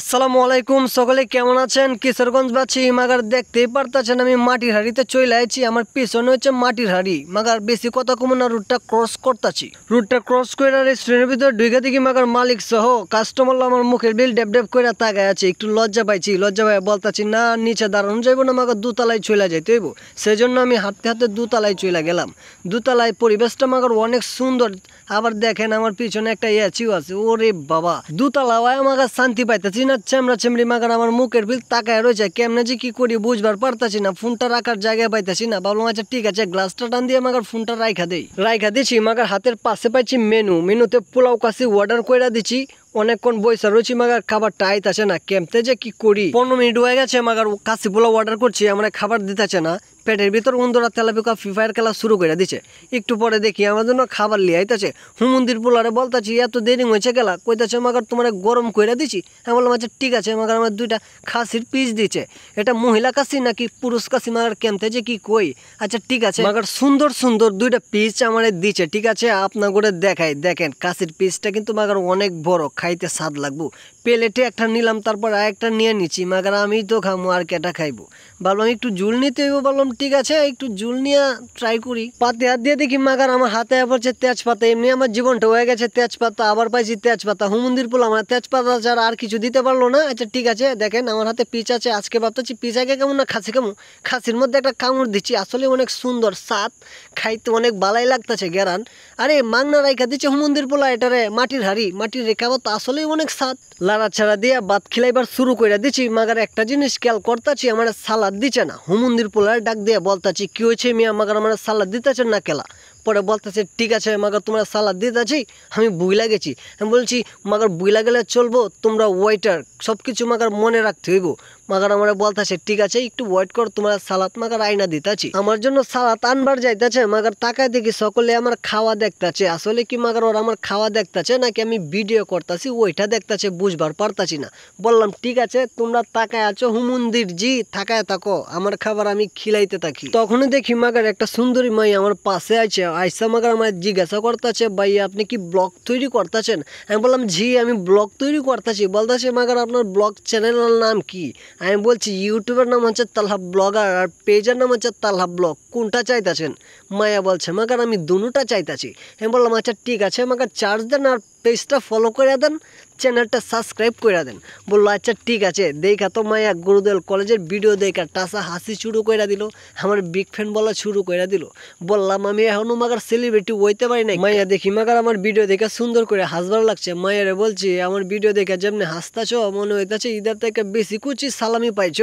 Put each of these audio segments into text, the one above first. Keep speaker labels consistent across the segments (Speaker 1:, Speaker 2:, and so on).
Speaker 1: আসসালামু আলাইকুম সকলে কেমন আছেন কিশোরগঞ্জ বাছি মাগার দেখতেই পারতেছেন আমি মাটির হাড়িতে চলে আইছি আমার পিছনে হচ্ছে মাটির হাড়ি মাগার বেশি কথা কমে না রুটটা ক্রস করতেছি রুটটা ক্রস করে রেস্টুরেন্টের ভিতরে ঢুকে দেখি মাগার মালিক সহ কাস্টমার আমার মুখের বিল ডেপ ডেপ করে তাকায় আছে একটু লজ্জা পাইছি লজ্জা পাই বলতাছি না নিচে দাঁড়ানো যাইব না মাগার দুতলায় চলে যাইতে হইব সেই জন্য আমি হাঁটতে হাঁটতে দুতলায় চলে গেলাম দুতলায় পরিবেশটা মাগার অনেক সুন্দর আবার দেখেন আমার পিছনে একটা এচিও আছে ওরে বাবা দুতলা আমাকে শান্তি পাইতেছি চিনার চেমড়া চেমড়ি মাগার আমার মুখের বিল তাকায় রয়েছে কেমনে যে কি করি বুঝবার পারতাছি না ফোনটা রাখার জায়গায় পাইতাছি না বাবলাম আচ্ছা ঠিক আছে গ্লাসটা টান দিয়ে মাগার ফোনটা রাইখা দেই রাইখা দিছি মাগার হাতের পাশে পাইছি মেনু মেনুতে পোলাও কাশি অর্ডার করে দিছি অনেকক্ষণ বইসা রয়েছি মাগার খাবারটা আইতাছে না কেমতে যে কি করি পনেরো মিনিট হয়ে গেছে মাগার কাশি পোলাও অর্ডার করছি আমরা খাবার দিতেছে না পেটের ভিতর উন্দরা তেলাপিকা ফ্রি ফায়ার খেলা শুরু করে দিছে একটু পরে দেখি আমার জন্য খাবার লিয়ে আইতাছে হুমন্দির পোলারে বলতাছি এত দেরি হয়েছে গেলা কইতাছে মাগার তোমার গরম করে দিছি আমি বললাম আচ্ছা ঠিক আছে মাগার আমার দুইটা খাসির পিস দিছে এটা মহিলা কাশি নাকি পুরুষ কাশি মাগার কেমতে যে কি কই আচ্ছা ঠিক আছে মাগার সুন্দর সুন্দর দুইটা পিস আমার দিছে ঠিক আছে আপনার করে দেখাই দেখেন কাশির পিসটা কিন্তু মাগার অনেক বড় খাইতে স্বাদ লাগবো প্লেটে একটা নিলাম তারপর আরেকটা নিয়ে নিচ্ছি মাগার আমি তো খামো আর কেটা খাইবো বললাম একটু জুল নিতে হইব বললাম ঠিক আছে একটু জুল নিয়ে ট্রাই করি পাতে হাত দিয়ে দেখি মাগার আমার হাতে পড়ছে তেজপাতা এমনি আমার জীবনটা হয়ে গেছে তেজপাতা আবার পাইছি তেজপাতা হুমন্দির পোলা আমার তেজপাতা ছাড়া আর কিছু দিতে পারলো না আচ্ছা ঠিক আছে দেখেন আমার হাতে পিচ আছে আজকে ভাবতেছি পিচ আগে কেমন না খাসি কেমন খাসির মধ্যে একটা কামড় দিচ্ছি আসলে অনেক সুন্দর স্বাদ খাইতে অনেক বালাই লাগতেছে গেরান আরে মাংনা রাইখা দিচ্ছে হুমন্দির পোলা এটারে মাটির হাড়ি মাটির রেখা তা আসলেই অনেক স্বাদ লাড়া ছাড়া দিয়ে বাদ খিলাইবার শুরু করে দিচ্ছি মাগার একটা জিনিস খেয়াল করতাছি আমার সালাদ দিচ্ছে না হুমন্দির পোলার ডাক দিয়ে বলতাছি কি হয়েছে মিয়া মাগার আমার সালাদ দিতেছে না খেলা পরে বলতেছে ঠিক আছে মাগার তোমরা সালাদ দিতেছি আমি বই লাগেছি আমি বলছি মাগার বই গেলে চলবো তোমরা ওয়েটার সব কিছু মাগার মনে রাখতে হইব মাগার আমার বলতাছে ঠিক আছে একটু ওয়েট কর তোমার সালাত মাগার আইনা দিতাছি আমার জন্য সালাত আনবার যাইতাছে মাগার তাকায় দেখি সকলে আমার খাওয়া দেখতাছে আসলে কি মাগার ওর আমার খাওয়া দেখতাছে নাকি আমি ভিডিও করতাছি ওইটা দেখতাছে বুঝবার পারতাছি না বললাম ঠিক আছে তোমরা তাকায় আছো হুমুন্দির জি থাকায় থাকো আমার খাবার আমি খিলাইতে থাকি তখনই দেখি মাগার একটা সুন্দরী মাই আমার পাশে আছে আইসা মাগার আমার জিজ্ঞাসা করতেছে ভাই আপনি কি ব্লগ তৈরি করতেছেন আমি বললাম জি আমি ব্লগ তৈরি করতেছি বলতেছে মাগার আপনার ব্লগ চ্যানেলের নাম কি আমি বলছি ইউটিউবের নাম হচ্ছে তালহা ব্লগার আর পেজের নাম হচ্ছে তালহা ব্লগ কোনটা চাইতেছেন মায়া বলছে মাগার আমি দুটা চাইতেছি আমি বললাম আচ্ছা ঠিক আছে আমাকে চার্জ দেন আর পেজটা ফলো করে দেন চ্যানেলটা সাবস্ক্রাইব করে দেন বললো আচ্ছা ঠিক আছে দেখা তো মায়া গুরুদেল কলেজের ভিডিও দেখা টাসা হাসি শুরু করে দিল আমার বিগ ফ্যান বলা শুরু করে দিল বললাম আমি এখনও মাগার সেলিব্রিটি হইতে পারি নাই মায়া দেখি মাগার আমার ভিডিও দেখে সুন্দর করে হাসবার লাগছে মায়ারে বলছি আমার ভিডিও দেখে যেমনি হাসতাছ মনে হইতেছে ঈদের থেকে বেশি কুচি সালামি পাইছ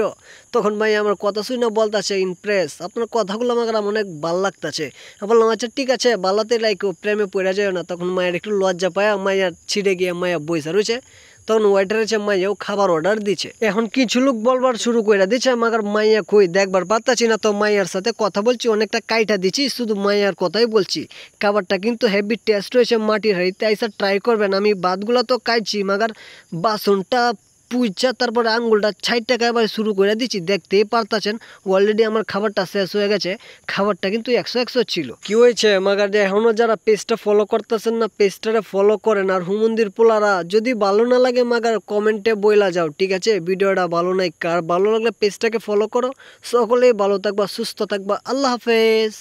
Speaker 1: তখন মাইয়া আমার কথা শুনে বলতেছে ইমপ্রেস আপনার কথাগুলো মাগার আমার অনেক ভাল লাগতেছে বললাম আচ্ছা ঠিক আছে বালাতে লাইক প্রেমে পড়ে যায় না তখন মায়ের একটু লজ্জা পায় মায়ের ছিঁড়ে গিয়ে মাইয়া বইসা রয়েছে তখন আছে চেয়ে মাইয়াও খাবার অর্ডার দিচ্ছে এখন কিছু লোক বলবার শুরু করে দিচ্ছে আমার মাইয়া কই দেখবার পাত্তাছি না তো মাইয়ার সাথে কথা বলছি অনেকটা কাইটা দিচ্ছি শুধু মাইয়ার কথাই বলছি খাবারটা কিন্তু হেভি টেস্ট হয়েছে মাটির হাড়িতে আইসা ট্রাই করবেন আমি বাদগুলো তো কাইছি মাগার বাসনটা পুইচা তারপরে আঙুলটা ষাট টাকা এবার শুরু করে দিচ্ছি দেখতেই পারতাছেন অলরেডি আমার খাবারটা শেষ হয়ে গেছে খাবারটা কিন্তু একশো একশো ছিল কি হয়েছে মাগার এখনও যারা পেজটা ফলো করতেছেন না পেজটারে ফলো করেন আর হুমন্দির পোলারা যদি ভালো না লাগে মাগার কমেন্টে বইলা যাও ঠিক আছে ভিডিওটা ভালো নাই কার ভালো লাগলে পেজটাকে ফলো করো সকলেই ভালো থাকবা সুস্থ থাকবা আল্লাহ হাফেজ